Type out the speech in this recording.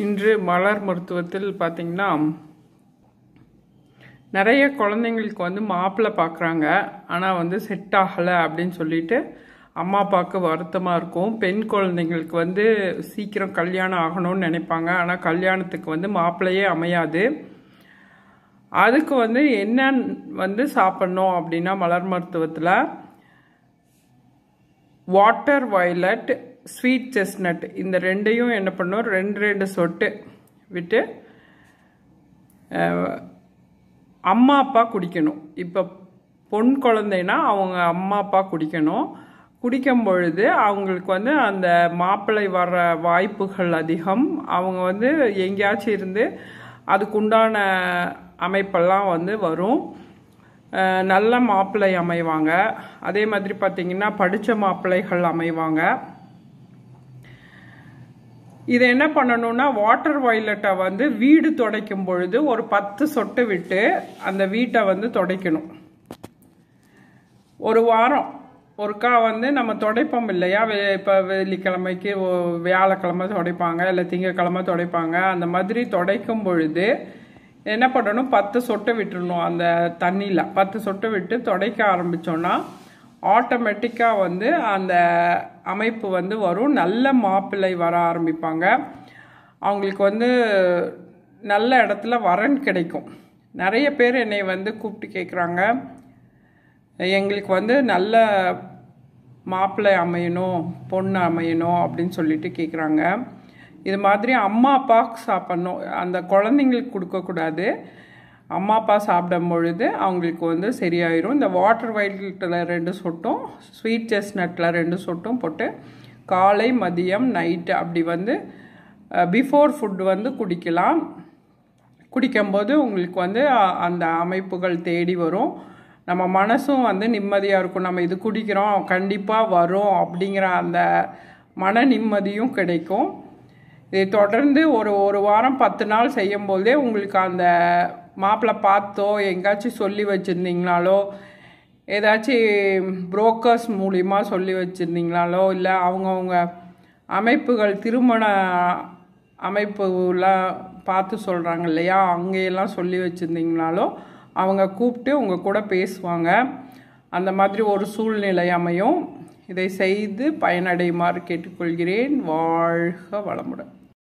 இன்று மலர் மருத்துவத்தில் பார்த்திங்கன்னா நிறைய குழந்தைங்களுக்கு வந்து மாப்பிள்ளை பார்க்குறாங்க ஆனால் வந்து செட் ஆகலை அப்படின்னு சொல்லிட்டு அம்மா அப்பாவுக்கு வருத்தமாக இருக்கும் பெண் குழந்தைங்களுக்கு வந்து சீக்கிரம் கல்யாணம் ஆகணும்னு நினைப்பாங்க ஆனால் கல்யாணத்துக்கு வந்து மாப்பிள்ளையே அமையாது அதுக்கு வந்து என்ன வந்து சாப்பிட்ணும் அப்படின்னா மலர் மருத்துவத்தில் வாட்டர் வயலட் ஸ்வீட் செஸ்ட்நட் இந்த ரெண்டையும் என்ன பண்ணோம் ரெண்டு ரெண்டு சொட்டு விட்டு அம்மா அப்பா குடிக்கணும் இப்போ பொன் குழந்தைனா அவங்க அம்மா அப்பா குடிக்கணும் குடிக்கும் பொழுது அவங்களுக்கு வந்து அந்த மாப்பிள்ளை வர வாய்ப்புகள் அதிகம் அவங்க வந்து எங்கேயாச்சும் இருந்து அதுக்குண்டான அமைப்பெல்லாம் வந்து வரும் நல்ல மாப்பிள்ளை அமைவாங்க அதே மாதிரி பார்த்திங்கன்னா படித்த மாப்பிள்ளைகள் அமைவாங்க இதை என்ன பண்ணணும்னா வாட்டர் வாய்லெட்டை வந்து வீடு துடைக்கும் பொழுது ஒரு பத்து சொட்டு விட்டு அந்த வீட்டை வந்து துடைக்கணும் ஒரு வாரம் ஒருக்கா வந்து நம்ம துடைப்போம் இல்லையா இப்போ வெள்ளிக்கிழமைக்கு வியாழக்கிழமை துடைப்பாங்க இல்லை திங்கக்கிழமை துடைப்பாங்க அந்த மாதிரி துடைக்கும் பொழுது என்ன பண்ணணும் பத்து சொட்டு விட்டுருணும் அந்த தண்ணியில் பத்து சொட்டு விட்டு துடைக்க ஆரம்பித்தோன்னா ஆட்டோமேட்டிக்காக வந்து அந்த அமைப்பு வந்து வரும் நல்ல மாப்பிள்ளை வர ஆரம்பிப்பாங்க அவங்களுக்கு வந்து நல்ல இடத்துல வரன் கிடைக்கும் நிறைய பேர் என்னை வந்து கூப்பிட்டு கேட்குறாங்க எங்களுக்கு வந்து நல்ல மாப்பிள்ளை அமையணும் பொண்ணு அமையணும் அப்படின்னு சொல்லிட்டு கேட்குறாங்க இது மாதிரி அம்மா அப்பாவுக்கு சாப்பிட்ணும் அந்த குழந்தைங்களுக்கு கொடுக்கக்கூடாது அம்மா அப்பா சாப்பிடும் பொழுது அவங்களுக்கு வந்து சரியாயிரும் இந்த வாட்டர் வைட்டில் ரெண்டு சொட்டும் ஸ்வீட் செஸ்நட்டில் ரெண்டு சொட்டும் போட்டு காலை மதியம் நைட்டு அப்படி வந்து பிஃபோர் ஃபுட் வந்து குடிக்கலாம் குடிக்கும்போது உங்களுக்கு வந்து அந்த அமைப்புகள் தேடி வரும் நம்ம மனசும் வந்து நிம்மதியாக இருக்கும் நம்ம இது குடிக்கிறோம் கண்டிப்பாக வரும் அப்படிங்கிற அந்த மன நிம்மதியும் கிடைக்கும் இதை தொடர்ந்து ஒரு ஒரு வாரம் பத்து நாள் செய்யும்போதே உங்களுக்கு அந்த மாப்பிள்ளை பார்த்தோ எங்காச்சும் சொல்லி வச்சுருந்தீங்களாலோ ஏதாச்சும் புரோக்கர்ஸ் மூலிமா சொல்லி வச்சுருந்தீங்களாலோ இல்லை அவங்கவுங்க அமைப்புகள் திருமண அமைப்புலாம் பார்த்து சொல்கிறாங்க இல்லையா அங்கேயெல்லாம் சொல்லி வச்சுருந்தீங்களாலோ அவங்க கூப்பிட்டு உங்கள் கூட பேசுவாங்க அந்த மாதிரி ஒரு சூழ்நிலை அமையும் இதை செய்து பயனடையுமாறு கேட்டுக்கொள்கிறேன் வாழ்க வளமுடன்